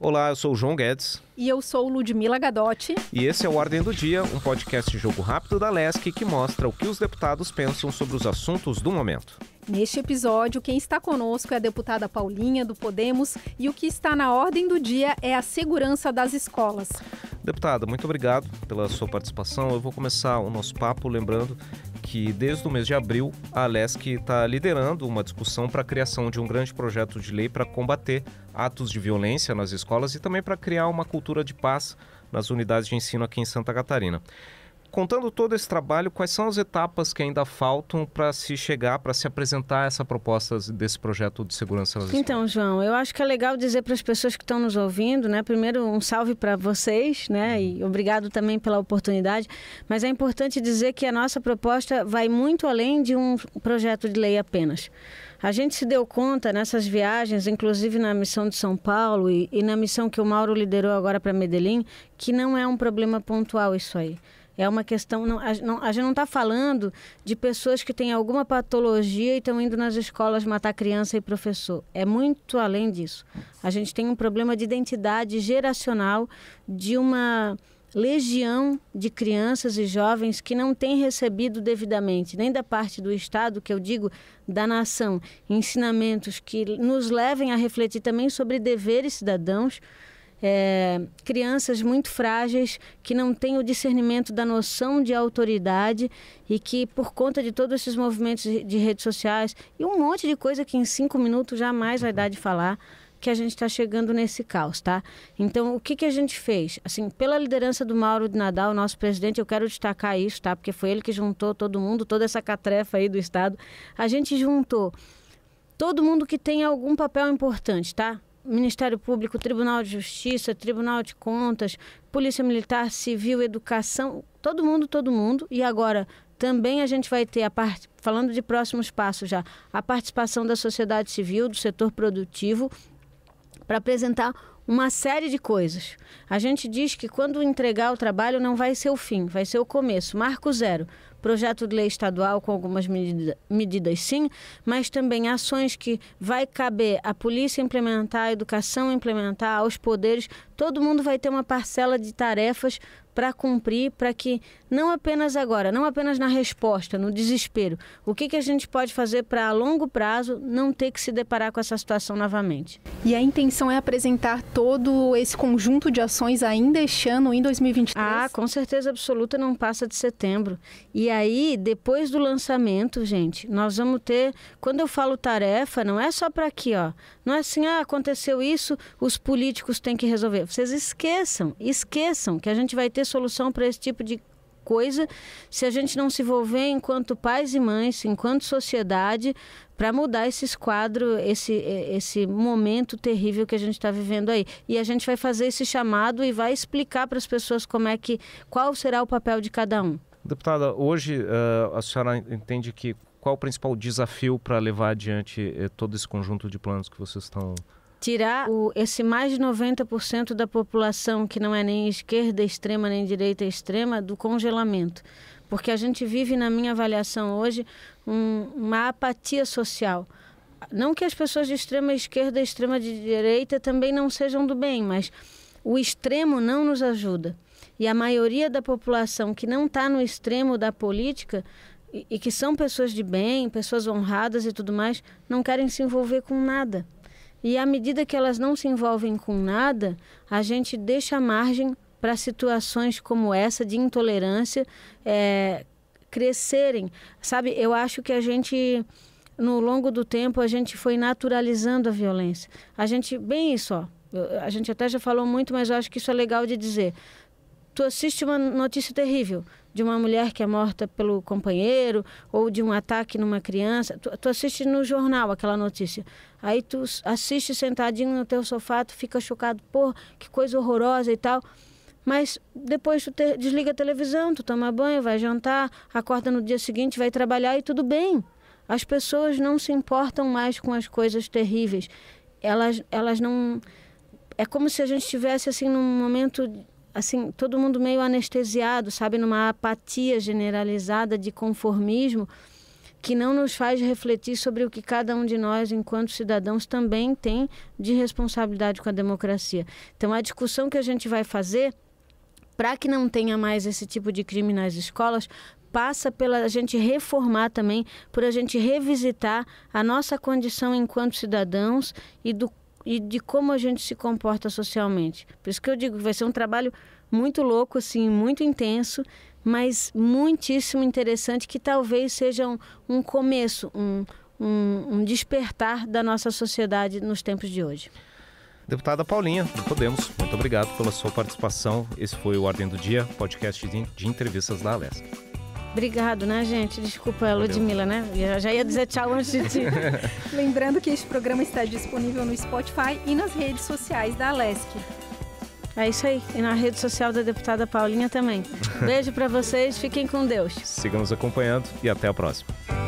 Olá, eu sou o João Guedes. E eu sou Ludmila Gadotti. E esse é o Ordem do Dia, um podcast de jogo rápido da LESC que mostra o que os deputados pensam sobre os assuntos do momento. Neste episódio, quem está conosco é a deputada Paulinha, do Podemos, e o que está na ordem do dia é a segurança das escolas. Deputada, muito obrigado pela sua participação. Eu vou começar o nosso papo lembrando que desde o mês de abril a Alesc está liderando uma discussão para a criação de um grande projeto de lei para combater atos de violência nas escolas e também para criar uma cultura de paz nas unidades de ensino aqui em Santa Catarina contando todo esse trabalho, quais são as etapas que ainda faltam para se chegar, para se apresentar essa proposta desse projeto de segurança nas Então, João, eu acho que é legal dizer para as pessoas que estão nos ouvindo, né? Primeiro, um salve para vocês, né? Uhum. E obrigado também pela oportunidade. Mas é importante dizer que a nossa proposta vai muito além de um projeto de lei apenas. A gente se deu conta nessas viagens, inclusive na missão de São Paulo e, e na missão que o Mauro liderou agora para Medellín, que não é um problema pontual isso aí. É uma questão. Não, a, não, a gente não está falando de pessoas que têm alguma patologia e estão indo nas escolas matar criança e professor. É muito além disso. A gente tem um problema de identidade geracional de uma legião de crianças e jovens que não têm recebido devidamente, nem da parte do Estado, que eu digo, da nação, ensinamentos que nos levem a refletir também sobre deveres cidadãos é, crianças muito frágeis que não têm o discernimento da noção de autoridade e que, por conta de todos esses movimentos de redes sociais e um monte de coisa que em cinco minutos jamais vai uhum. dar de falar, que a gente está chegando nesse caos, tá? Então, o que, que a gente fez? Assim, pela liderança do Mauro de Nadal, nosso presidente, eu quero destacar isso, tá? Porque foi ele que juntou todo mundo, toda essa catrefa aí do Estado. A gente juntou todo mundo que tem algum papel importante, tá? Ministério Público, Tribunal de Justiça, Tribunal de Contas, Polícia Militar, Civil, Educação, todo mundo, todo mundo. E agora também a gente vai ter a parte, falando de próximos passos já, a participação da sociedade civil, do setor produtivo, para apresentar uma série de coisas. A gente diz que quando entregar o trabalho não vai ser o fim, vai ser o começo. Marco zero. Projeto de lei estadual com algumas medida, medidas sim, mas também ações que vai caber à polícia implementar, à educação implementar, aos poderes. Todo mundo vai ter uma parcela de tarefas para cumprir, para que não apenas agora, não apenas na resposta, no desespero, o que, que a gente pode fazer para a longo prazo não ter que se deparar com essa situação novamente. E a intenção é apresentar todo esse conjunto de ações ainda este ano, em 2023? Ah, com certeza absoluta, não passa de setembro. E aí, depois do lançamento, gente, nós vamos ter. Quando eu falo tarefa, não é só para aqui, ó. Não é assim, ah, aconteceu isso, os políticos têm que resolver. Vocês esqueçam, esqueçam que a gente vai ter solução para esse tipo de coisa se a gente não se envolver enquanto pais e mães, enquanto sociedade, para mudar esse quadro, esse, esse momento terrível que a gente está vivendo aí. E a gente vai fazer esse chamado e vai explicar para as pessoas como é que, qual será o papel de cada um. Deputada, hoje uh, a senhora entende que qual o principal desafio para levar adiante eh, todo esse conjunto de planos que vocês estão tirar o, esse mais de 90% da população que não é nem esquerda extrema nem direita extrema do congelamento. Porque a gente vive, na minha avaliação hoje, um, uma apatia social. Não que as pessoas de extrema esquerda e extrema direita também não sejam do bem, mas o extremo não nos ajuda. E a maioria da população que não está no extremo da política e, e que são pessoas de bem, pessoas honradas e tudo mais, não querem se envolver com nada. E à medida que elas não se envolvem com nada, a gente deixa margem para situações como essa de intolerância é, crescerem. Sabe, eu acho que a gente no longo do tempo a gente foi naturalizando a violência. A gente, bem isso, ó, a gente até já falou muito, mas eu acho que isso é legal de dizer tu assiste uma notícia terrível de uma mulher que é morta pelo companheiro ou de um ataque numa criança, tu, tu assiste no jornal aquela notícia. Aí tu assiste sentadinho no teu sofá, tu fica chocado, pô, que coisa horrorosa e tal. Mas depois tu te, desliga a televisão, tu toma banho, vai jantar, acorda no dia seguinte, vai trabalhar e tudo bem. As pessoas não se importam mais com as coisas terríveis. Elas, elas não. É como se a gente estivesse assim num momento assim, todo mundo meio anestesiado, sabe, numa apatia generalizada de conformismo que não nos faz refletir sobre o que cada um de nós, enquanto cidadãos, também tem de responsabilidade com a democracia. Então, a discussão que a gente vai fazer para que não tenha mais esse tipo de crime nas escolas, passa pela gente reformar também, por a gente revisitar a nossa condição enquanto cidadãos e do e de como a gente se comporta socialmente. Por isso que eu digo que vai ser um trabalho muito louco, assim, muito intenso, mas muitíssimo interessante, que talvez seja um, um começo, um, um, um despertar da nossa sociedade nos tempos de hoje. Deputada Paulinha, do Podemos, muito obrigado pela sua participação. Esse foi o Ordem do Dia, podcast de entrevistas da Alesc. Obrigado, né, gente? Desculpa, Ludmilla, né? Eu já ia dizer tchau antes de ti. Lembrando que este programa está disponível no Spotify e nas redes sociais da Alesc. É isso aí. E na rede social da deputada Paulinha também. Beijo para vocês, fiquem com Deus. Sigam nos acompanhando e até a próxima.